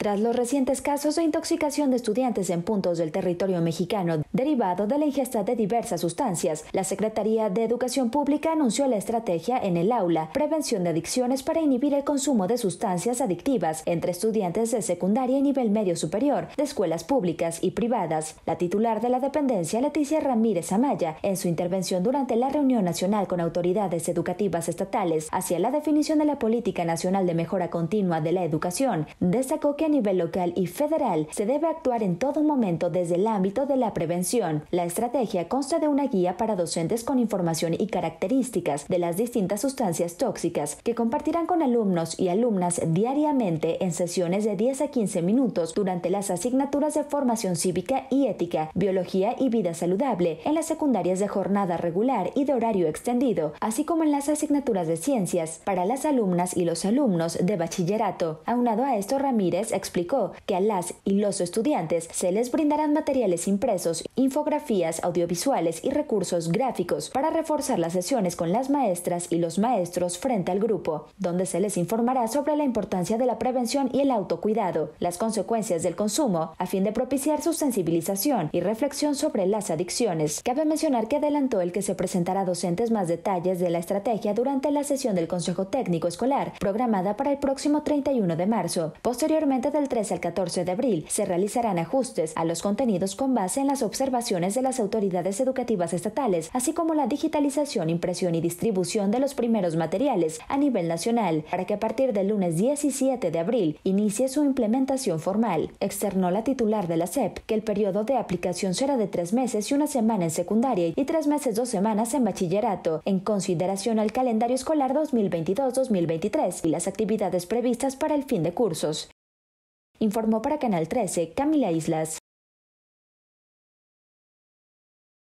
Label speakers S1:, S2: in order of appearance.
S1: Tras los recientes casos de intoxicación de estudiantes en puntos del territorio mexicano derivado de la ingesta de diversas sustancias, la Secretaría de Educación Pública anunció la estrategia en el aula Prevención de Adicciones para inhibir el consumo de sustancias adictivas entre estudiantes de secundaria y nivel medio superior de escuelas públicas y privadas. La titular de la dependencia, Leticia Ramírez Amaya, en su intervención durante la reunión nacional con autoridades educativas estatales hacia la definición de la Política Nacional de Mejora Continua de la Educación, destacó que nivel local y federal, se debe actuar en todo momento desde el ámbito de la prevención. La estrategia consta de una guía para docentes con información y características de las distintas sustancias tóxicas que compartirán con alumnos y alumnas diariamente en sesiones de 10 a 15 minutos durante las asignaturas de formación cívica y ética, biología y vida saludable en las secundarias de jornada regular y de horario extendido, así como en las asignaturas de ciencias para las alumnas y los alumnos de bachillerato. Aunado a esto, Ramírez explicó que a las y los estudiantes se les brindarán materiales impresos, infografías audiovisuales y recursos gráficos para reforzar las sesiones con las maestras y los maestros frente al grupo, donde se les informará sobre la importancia de la prevención y el autocuidado, las consecuencias del consumo, a fin de propiciar su sensibilización y reflexión sobre las adicciones. Cabe mencionar que adelantó el que se presentará a docentes más detalles de la estrategia durante la sesión del Consejo Técnico Escolar, programada para el próximo 31 de marzo. Posteriormente del 13 al 14 de abril se realizarán ajustes a los contenidos con base en las observaciones de las autoridades educativas estatales, así como la digitalización, impresión y distribución de los primeros materiales a nivel nacional, para que a partir del lunes 17 de abril inicie su implementación formal. Externó la titular de la SEP que el periodo de aplicación será de tres meses y una semana en secundaria y tres meses dos semanas en bachillerato, en consideración al calendario escolar 2022-2023 y las actividades previstas para el fin de cursos. Informó para Canal 13 Camila Islas.